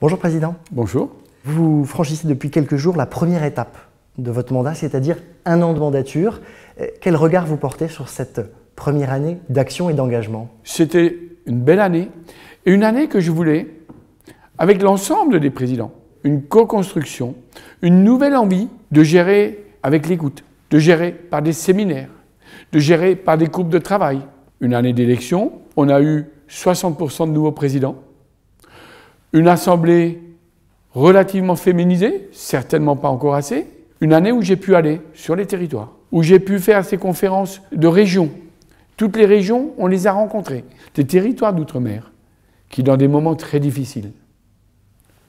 Bonjour Président. Bonjour. Vous franchissez depuis quelques jours la première étape de votre mandat, c'est-à-dire un an de mandature. Euh, quel regard vous portez sur cette première année d'action et d'engagement C'était une belle année, et une année que je voulais, avec l'ensemble des présidents, une co-construction, une nouvelle envie de gérer avec l'écoute, de gérer par des séminaires, de gérer par des groupes de travail. Une année d'élection, on a eu 60% de nouveaux présidents, une assemblée relativement féminisée, certainement pas encore assez, une année où j'ai pu aller sur les territoires, où j'ai pu faire ces conférences de régions. Toutes les régions, on les a rencontrées, des territoires d'outre-mer, qui dans des moments très difficiles,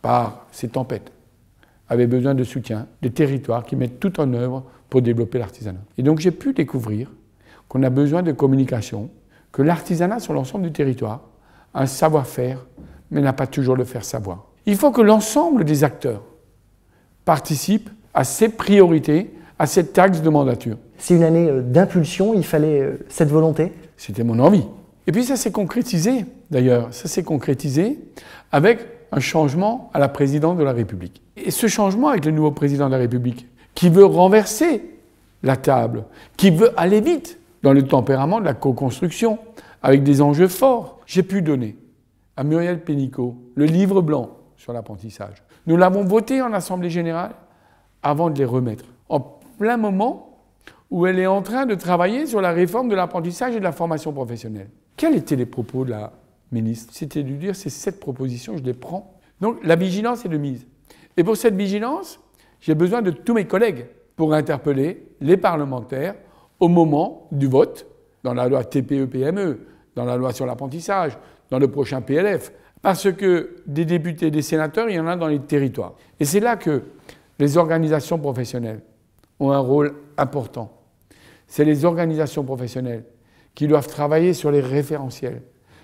par ces tempêtes, avaient besoin de soutien, des territoires qui mettent tout en œuvre pour développer l'artisanat. Et donc j'ai pu découvrir qu'on a besoin de communication, que l'artisanat sur l'ensemble du territoire, un savoir-faire, mais n'a pas toujours le faire savoir. Il faut que l'ensemble des acteurs participent à ces priorités, à cette taxe de mandature. C'est une année euh, d'impulsion, il fallait euh, cette volonté C'était mon envie. Et puis ça s'est concrétisé, d'ailleurs, ça s'est concrétisé avec un changement à la présidente de la République. Et ce changement avec le nouveau président de la République, qui veut renverser la table, qui veut aller vite dans le tempérament de la co-construction, avec des enjeux forts, j'ai pu donner à Muriel Pénicaud, le livre blanc sur l'apprentissage. Nous l'avons voté en Assemblée générale avant de les remettre, en plein moment où elle est en train de travailler sur la réforme de l'apprentissage et de la formation professionnelle. Quels étaient les propos de la ministre C'était de dire, c'est cette proposition, je les prends. Donc la vigilance est de mise. Et pour cette vigilance, j'ai besoin de tous mes collègues pour interpeller les parlementaires au moment du vote dans la loi TPE-PME, e, dans la loi sur l'apprentissage, dans le prochain PLF, parce que des députés des sénateurs, il y en a dans les territoires. Et c'est là que les organisations professionnelles ont un rôle important. C'est les organisations professionnelles qui doivent travailler sur les référentiels,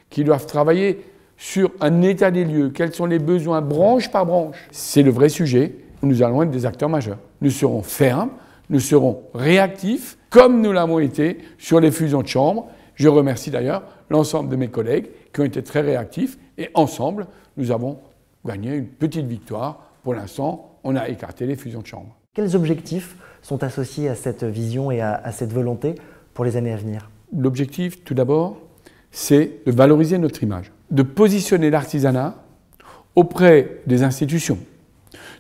qui doivent travailler sur un état des lieux, quels sont les besoins branche par branche. C'est le vrai sujet. Nous allons être des acteurs majeurs. Nous serons fermes, nous serons réactifs, comme nous l'avons été sur les fusions de chambres. Je remercie d'ailleurs l'ensemble de mes collègues qui ont été très réactifs et ensemble, nous avons gagné une petite victoire. Pour l'instant, on a écarté les fusions de chambres. Quels objectifs sont associés à cette vision et à, à cette volonté pour les années à venir L'objectif, tout d'abord, c'est de valoriser notre image, de positionner l'artisanat auprès des institutions,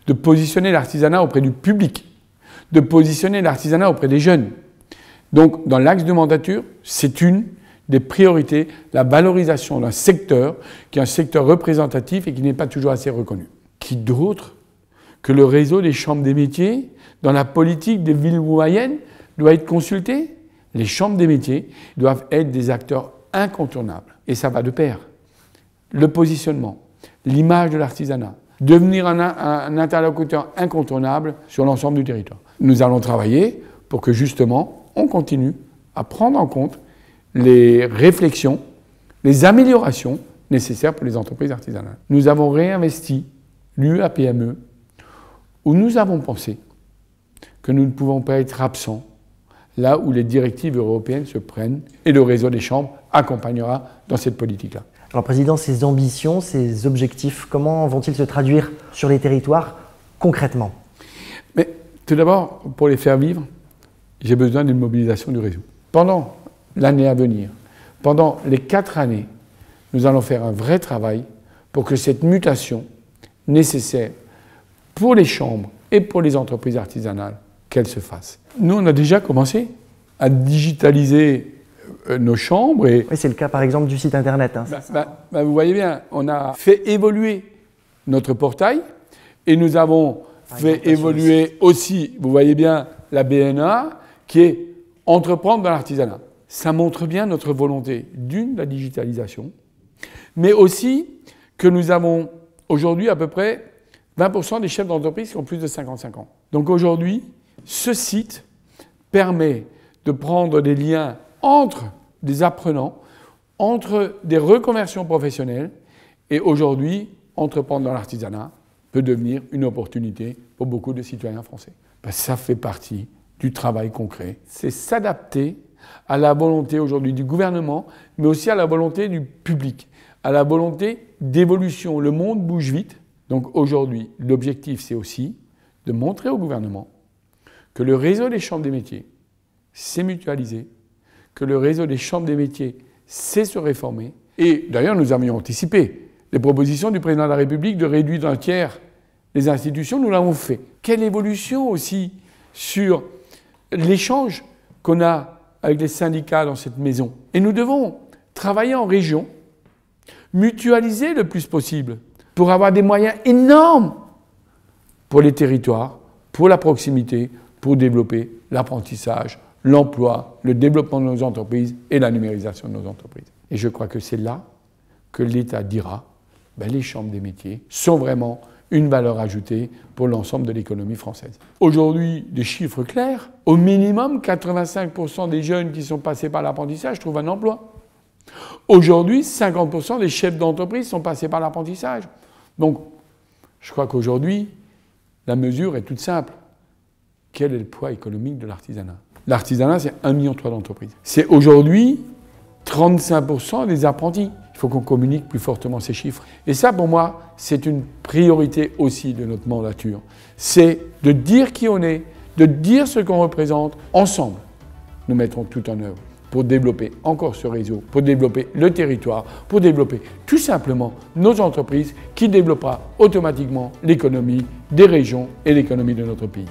de positionner l'artisanat auprès du public, de positionner l'artisanat auprès des jeunes. Donc, dans l'axe de mandature, c'est une des priorités la valorisation d'un secteur qui est un secteur représentatif et qui n'est pas toujours assez reconnu. Qui d'autre que le réseau des chambres des métiers dans la politique des villes moyennes doit être consulté Les chambres des métiers doivent être des acteurs incontournables. Et ça va de pair. Le positionnement, l'image de l'artisanat, devenir un, un interlocuteur incontournable sur l'ensemble du territoire. Nous allons travailler pour que justement on continue à prendre en compte les réflexions, les améliorations nécessaires pour les entreprises artisanales. Nous avons réinvesti l'UAPME où nous avons pensé que nous ne pouvons pas être absents là où les directives européennes se prennent et le réseau des chambres accompagnera dans cette politique-là. Alors Président, ces ambitions, ces objectifs, comment vont-ils se traduire sur les territoires concrètement Mais tout d'abord, pour les faire vivre, j'ai besoin d'une mobilisation du réseau. Pendant l'année à venir, pendant les quatre années, nous allons faire un vrai travail pour que cette mutation nécessaire pour les chambres et pour les entreprises artisanales, qu'elle se fasse. Nous, on a déjà commencé à digitaliser euh, nos chambres. c'est le cas par exemple du site internet. Hein. Bah, bah, bah, vous voyez bien, on a fait évoluer notre portail et nous avons ah, fait évoluer aussi, vous voyez bien, la BNA qui est entreprendre dans l'artisanat ça montre bien notre volonté d'une, la digitalisation, mais aussi que nous avons aujourd'hui à peu près 20% des chefs d'entreprise qui ont plus de 55 ans. Donc aujourd'hui, ce site permet de prendre des liens entre des apprenants, entre des reconversions professionnelles, et aujourd'hui, entreprendre dans l'artisanat peut devenir une opportunité pour beaucoup de citoyens français. ça fait partie du travail concret. C'est s'adapter à la volonté aujourd'hui du gouvernement, mais aussi à la volonté du public, à la volonté d'évolution. Le monde bouge vite. Donc aujourd'hui, l'objectif, c'est aussi de montrer au gouvernement que le réseau des chambres des métiers s'est mutualisé, que le réseau des chambres des métiers sait se réformer. Et d'ailleurs, nous avions anticipé les propositions du président de la République de réduire d'un tiers les institutions, nous l'avons fait. Quelle évolution aussi sur l'échange qu'on a avec les syndicats dans cette maison. Et nous devons travailler en région, mutualiser le plus possible pour avoir des moyens énormes pour les territoires, pour la proximité, pour développer l'apprentissage, l'emploi, le développement de nos entreprises et la numérisation de nos entreprises. Et je crois que c'est là que l'État dira, ben les chambres des métiers sont vraiment une valeur ajoutée pour l'ensemble de l'économie française. Aujourd'hui, des chiffres clairs, au minimum 85% des jeunes qui sont passés par l'apprentissage trouvent un emploi. Aujourd'hui, 50% des chefs d'entreprise sont passés par l'apprentissage. Donc, je crois qu'aujourd'hui, la mesure est toute simple. Quel est le poids économique de l'artisanat L'artisanat, c'est 1,3 million d'entreprises. C'est aujourd'hui 35% des apprentis. Il faut qu'on communique plus fortement ces chiffres. Et ça, pour moi, c'est une priorité aussi de notre mandature. C'est de dire qui on est, de dire ce qu'on représente. Ensemble, nous mettrons tout en œuvre pour développer encore ce réseau, pour développer le territoire, pour développer tout simplement nos entreprises qui développera automatiquement l'économie des régions et l'économie de notre pays.